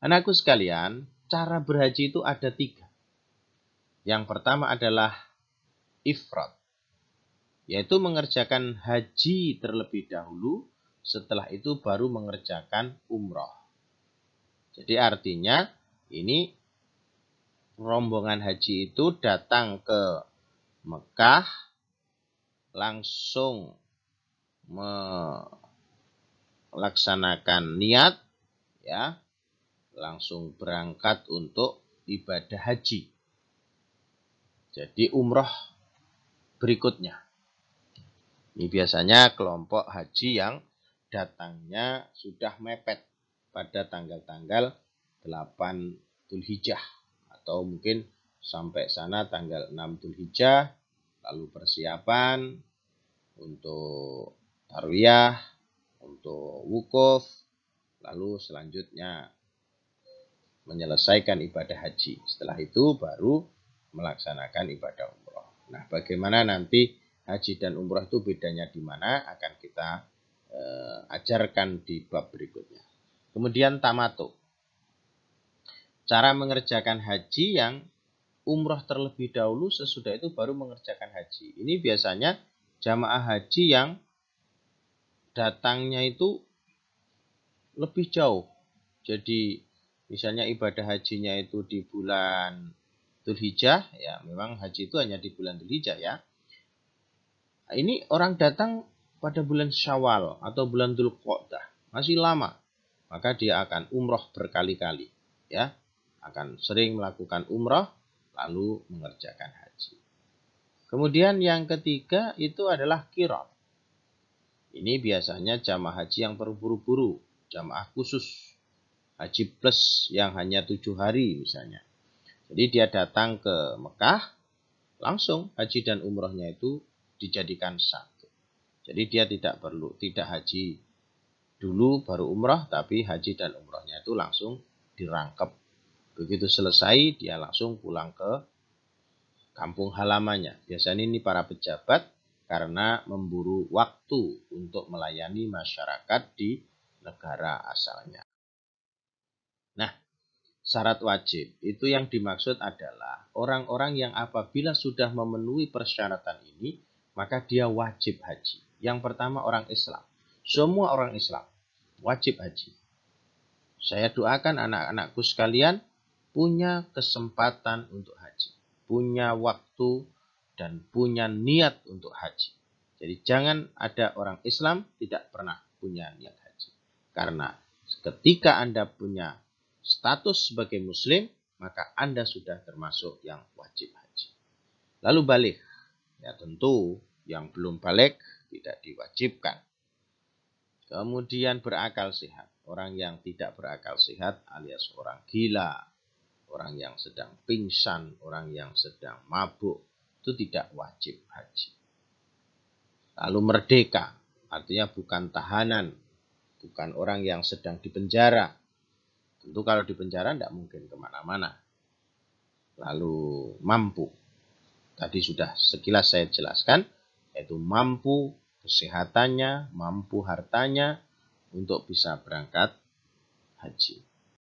Anakku sekalian, cara berhaji itu ada tiga. Yang pertama adalah ifrat, yaitu mengerjakan haji terlebih dahulu, setelah itu baru mengerjakan umroh. Jadi artinya ini rombongan haji itu datang ke Mekah, langsung melaksanakan niat, ya langsung berangkat untuk ibadah haji. Jadi umroh berikutnya. Ini biasanya kelompok haji yang datangnya sudah mepet pada tanggal-tanggal 8 Hijjah. atau mungkin sampai sana tanggal 6 Hijjah. lalu persiapan untuk tarwiyah, untuk wukuf, lalu selanjutnya menyelesaikan ibadah haji. Setelah itu baru melaksanakan ibadah umroh. Nah, bagaimana nanti haji dan umroh itu bedanya di mana akan kita e, ajarkan di bab berikutnya. Kemudian tamato. Cara mengerjakan haji yang umroh terlebih dahulu sesudah itu baru mengerjakan haji. Ini biasanya jamaah haji yang datangnya itu lebih jauh. Jadi misalnya ibadah hajinya itu di bulan Dzulhijjah, ya memang haji itu hanya di bulan Dzulhijjah ya. Ini orang datang pada bulan Syawal atau bulan Dzulqa'dah, masih lama. Maka dia akan umroh berkali-kali, ya. Akan sering melakukan umroh lalu mengerjakan haji. Kemudian yang ketiga itu adalah Kirab Ini biasanya jamaah haji yang berburu buru jamaah khusus haji plus yang hanya tujuh hari misalnya. Jadi dia datang ke Mekah, langsung haji dan umrohnya itu dijadikan satu. Jadi dia tidak perlu, tidak haji dulu baru umroh, tapi haji dan umrohnya itu langsung dirangkep. Begitu selesai, dia langsung pulang ke kampung halamannya. Biasanya ini para pejabat karena memburu waktu untuk melayani masyarakat di negara asalnya syarat wajib itu yang dimaksud adalah orang-orang yang apabila sudah memenuhi persyaratan ini, maka dia wajib haji. Yang pertama orang Islam. Semua orang Islam wajib haji. Saya doakan anak-anakku sekalian punya kesempatan untuk haji, punya waktu dan punya niat untuk haji. Jadi jangan ada orang Islam tidak pernah punya niat haji. Karena ketika Anda punya status sebagai muslim, maka Anda sudah termasuk yang wajib haji. Lalu balik. Ya tentu yang belum balik tidak diwajibkan. Kemudian berakal sehat. Orang yang tidak berakal sehat alias orang gila, orang yang sedang pingsan, orang yang sedang mabuk, itu tidak wajib haji. Lalu merdeka, artinya bukan tahanan, bukan orang yang sedang dipenjara, Tentu kalau di penjara tidak mungkin kemana-mana. Lalu mampu. Tadi sudah sekilas saya jelaskan, yaitu mampu kesehatannya, mampu hartanya untuk bisa berangkat haji.